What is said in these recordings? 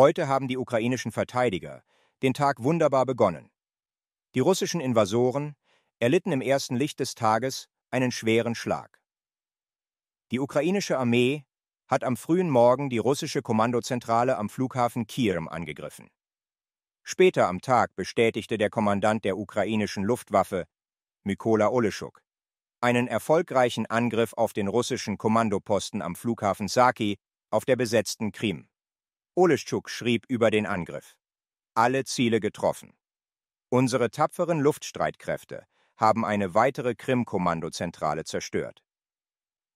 Heute haben die ukrainischen Verteidiger den Tag wunderbar begonnen. Die russischen Invasoren erlitten im ersten Licht des Tages einen schweren Schlag. Die ukrainische Armee hat am frühen Morgen die russische Kommandozentrale am Flughafen Kirm angegriffen. Später am Tag bestätigte der Kommandant der ukrainischen Luftwaffe, Mykola Oleschuk, einen erfolgreichen Angriff auf den russischen Kommandoposten am Flughafen Saki auf der besetzten Krim. Oleschuk schrieb über den Angriff. Alle Ziele getroffen. Unsere tapferen Luftstreitkräfte haben eine weitere Krim-Kommandozentrale zerstört.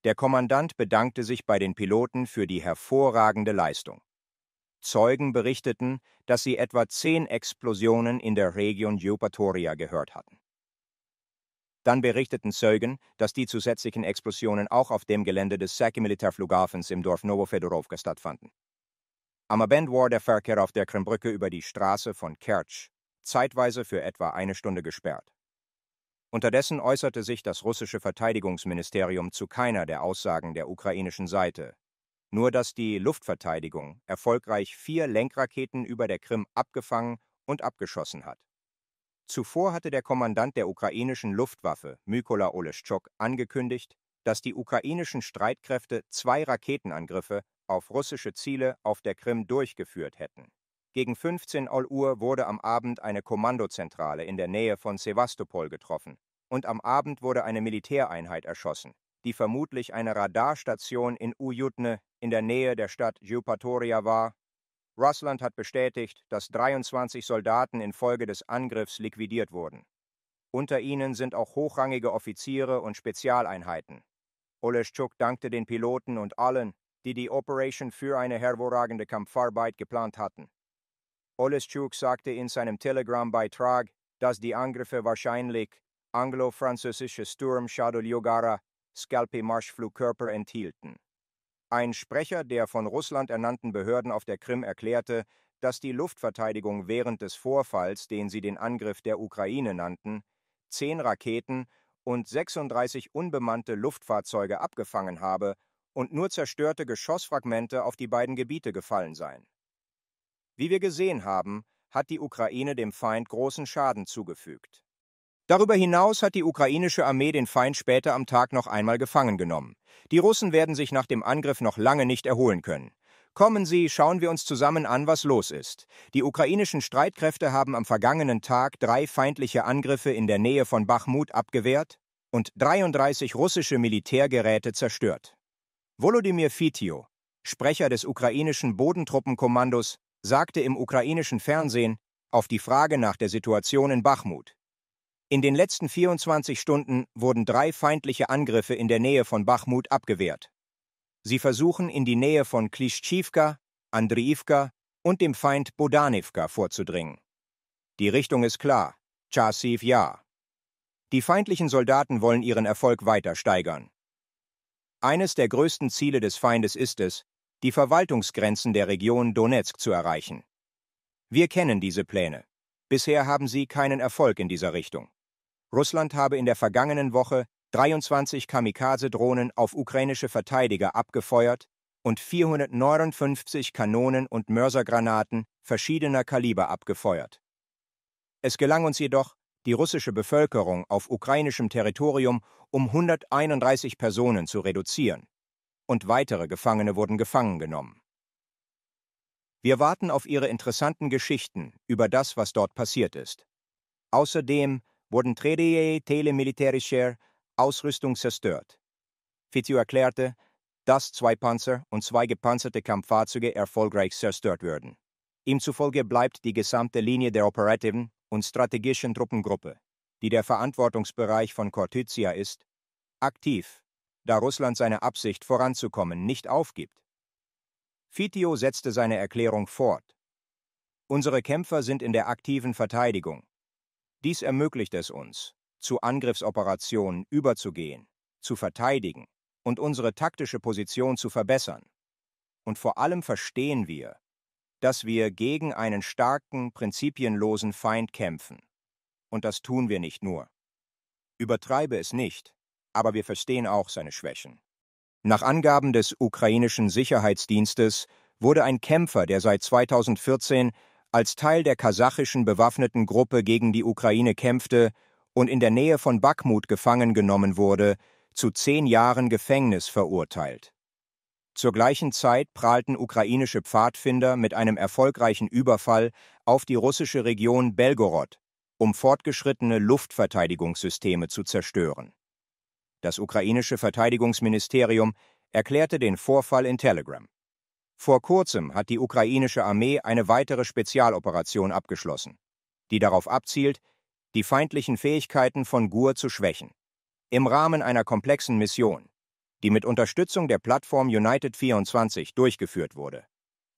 Der Kommandant bedankte sich bei den Piloten für die hervorragende Leistung. Zeugen berichteten, dass sie etwa zehn Explosionen in der Region Eupatoria gehört hatten. Dann berichteten Zeugen, dass die zusätzlichen Explosionen auch auf dem Gelände des Saki-Militärflughafens im Dorf Novofedorovka stattfanden. Am Abend war der Verkehr auf der Krimbrücke über die Straße von Kertsch zeitweise für etwa eine Stunde gesperrt. Unterdessen äußerte sich das russische Verteidigungsministerium zu keiner der Aussagen der ukrainischen Seite, nur dass die Luftverteidigung erfolgreich vier Lenkraketen über der Krim abgefangen und abgeschossen hat. Zuvor hatte der Kommandant der ukrainischen Luftwaffe, Mykola Oleschczuk, angekündigt, dass die ukrainischen Streitkräfte zwei Raketenangriffe auf russische Ziele auf der Krim durchgeführt hätten. Gegen 15 Uhr wurde am Abend eine Kommandozentrale in der Nähe von Sevastopol getroffen und am Abend wurde eine Militäreinheit erschossen, die vermutlich eine Radarstation in Ujutne in der Nähe der Stadt Jupatoria war. Russland hat bestätigt, dass 23 Soldaten infolge des Angriffs liquidiert wurden. Unter ihnen sind auch hochrangige Offiziere und Spezialeinheiten. Oleschuk dankte den Piloten und allen, die die Operation für eine hervorragende Kampfarbeit geplant hatten. Oleschuk sagte in seinem Telegram-Beitrag, dass die Angriffe wahrscheinlich anglo-französische Sturm Yogara Scalpi-Marschflugkörper enthielten. Ein Sprecher der von Russland ernannten Behörden auf der Krim erklärte, dass die Luftverteidigung während des Vorfalls, den sie den Angriff der Ukraine nannten, zehn Raketen und 36 unbemannte Luftfahrzeuge abgefangen habe und nur zerstörte Geschossfragmente auf die beiden Gebiete gefallen seien. Wie wir gesehen haben, hat die Ukraine dem Feind großen Schaden zugefügt. Darüber hinaus hat die ukrainische Armee den Feind später am Tag noch einmal gefangen genommen. Die Russen werden sich nach dem Angriff noch lange nicht erholen können. Kommen Sie, schauen wir uns zusammen an, was los ist. Die ukrainischen Streitkräfte haben am vergangenen Tag drei feindliche Angriffe in der Nähe von Bachmut abgewehrt und 33 russische Militärgeräte zerstört. Volodymyr Fitio, Sprecher des ukrainischen Bodentruppenkommandos, sagte im ukrainischen Fernsehen auf die Frage nach der Situation in Bachmut. In den letzten 24 Stunden wurden drei feindliche Angriffe in der Nähe von Bachmut abgewehrt. Sie versuchen in die Nähe von Klischtschivka, Andriivka und dem Feind Bodanivka vorzudringen. Die Richtung ist klar, Chasiv ja. Die feindlichen Soldaten wollen ihren Erfolg weiter steigern. Eines der größten Ziele des Feindes ist es, die Verwaltungsgrenzen der Region Donetsk zu erreichen. Wir kennen diese Pläne. Bisher haben sie keinen Erfolg in dieser Richtung. Russland habe in der vergangenen Woche 23 Kamikaze-Drohnen auf ukrainische Verteidiger abgefeuert und 459 Kanonen und Mörsergranaten verschiedener Kaliber abgefeuert. Es gelang uns jedoch, die russische Bevölkerung auf ukrainischem Territorium um 131 Personen zu reduzieren. Und weitere Gefangene wurden gefangen genommen. Wir warten auf Ihre interessanten Geschichten über das, was dort passiert ist. Außerdem wurden Tredeye Telemilitarischer Ausrüstung zerstört. Fitio erklärte, dass zwei Panzer und zwei gepanzerte Kampffahrzeuge erfolgreich zerstört würden. Ihm zufolge bleibt die gesamte Linie der operativen und strategischen Truppengruppe, die der Verantwortungsbereich von Kortizia ist, aktiv, da Russland seine Absicht voranzukommen nicht aufgibt. Fitio setzte seine Erklärung fort. Unsere Kämpfer sind in der aktiven Verteidigung. Dies ermöglicht es uns, zu Angriffsoperationen überzugehen, zu verteidigen und unsere taktische Position zu verbessern. Und vor allem verstehen wir, dass wir gegen einen starken, prinzipienlosen Feind kämpfen. Und das tun wir nicht nur. Übertreibe es nicht, aber wir verstehen auch seine Schwächen. Nach Angaben des ukrainischen Sicherheitsdienstes wurde ein Kämpfer, der seit 2014 als Teil der kasachischen bewaffneten Gruppe gegen die Ukraine kämpfte und in der Nähe von Bakhmut gefangen genommen wurde, zu zehn Jahren Gefängnis verurteilt. Zur gleichen Zeit prahlten ukrainische Pfadfinder mit einem erfolgreichen Überfall auf die russische Region Belgorod, um fortgeschrittene Luftverteidigungssysteme zu zerstören. Das ukrainische Verteidigungsministerium erklärte den Vorfall in Telegram. Vor kurzem hat die ukrainische Armee eine weitere Spezialoperation abgeschlossen, die darauf abzielt, die feindlichen Fähigkeiten von Gur zu schwächen. Im Rahmen einer komplexen Mission die mit Unterstützung der Plattform United24 durchgeführt wurde,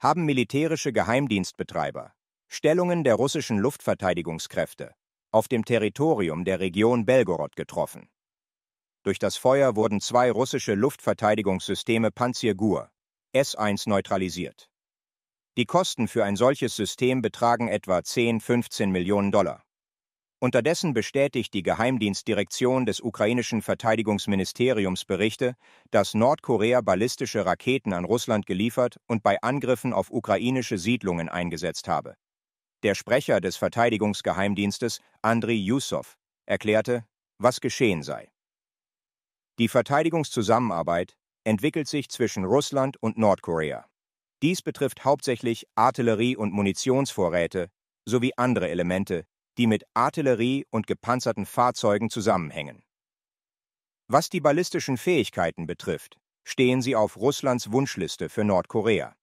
haben militärische Geheimdienstbetreiber Stellungen der russischen Luftverteidigungskräfte auf dem Territorium der Region Belgorod getroffen. Durch das Feuer wurden zwei russische Luftverteidigungssysteme Panzer Gur S1 neutralisiert. Die Kosten für ein solches System betragen etwa 10-15 Millionen Dollar. Unterdessen bestätigt die Geheimdienstdirektion des ukrainischen Verteidigungsministeriums Berichte, dass Nordkorea ballistische Raketen an Russland geliefert und bei Angriffen auf ukrainische Siedlungen eingesetzt habe. Der Sprecher des Verteidigungsgeheimdienstes, Andriy Yusow, erklärte, was geschehen sei. Die Verteidigungszusammenarbeit entwickelt sich zwischen Russland und Nordkorea. Dies betrifft hauptsächlich Artillerie- und Munitionsvorräte sowie andere Elemente, die mit Artillerie und gepanzerten Fahrzeugen zusammenhängen. Was die ballistischen Fähigkeiten betrifft, stehen sie auf Russlands Wunschliste für Nordkorea.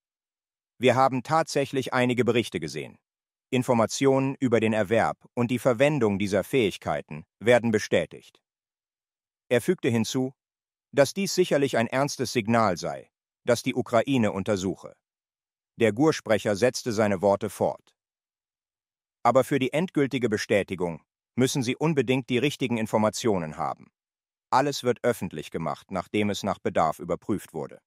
Wir haben tatsächlich einige Berichte gesehen. Informationen über den Erwerb und die Verwendung dieser Fähigkeiten werden bestätigt. Er fügte hinzu, dass dies sicherlich ein ernstes Signal sei, das die Ukraine untersuche. Der Gursprecher setzte seine Worte fort. Aber für die endgültige Bestätigung müssen Sie unbedingt die richtigen Informationen haben. Alles wird öffentlich gemacht, nachdem es nach Bedarf überprüft wurde.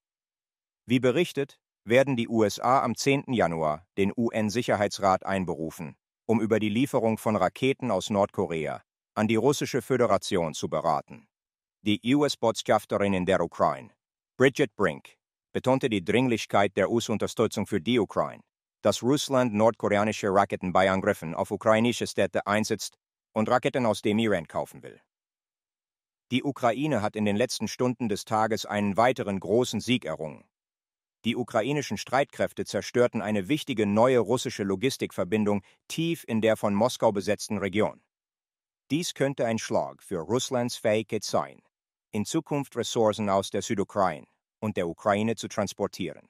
Wie berichtet, werden die USA am 10. Januar den UN-Sicherheitsrat einberufen, um über die Lieferung von Raketen aus Nordkorea an die russische Föderation zu beraten. Die US-Botschafterin in der Ukraine, Bridget Brink, betonte die Dringlichkeit der US-Unterstützung für die Ukraine dass Russland nordkoreanische Raketen bei Angriffen auf ukrainische Städte einsetzt und Raketen aus dem Iran kaufen will. Die Ukraine hat in den letzten Stunden des Tages einen weiteren großen Sieg errungen. Die ukrainischen Streitkräfte zerstörten eine wichtige neue russische Logistikverbindung tief in der von Moskau besetzten Region. Dies könnte ein Schlag für Russlands Fähigkeit sein, in Zukunft Ressourcen aus der Südukraine und der Ukraine zu transportieren.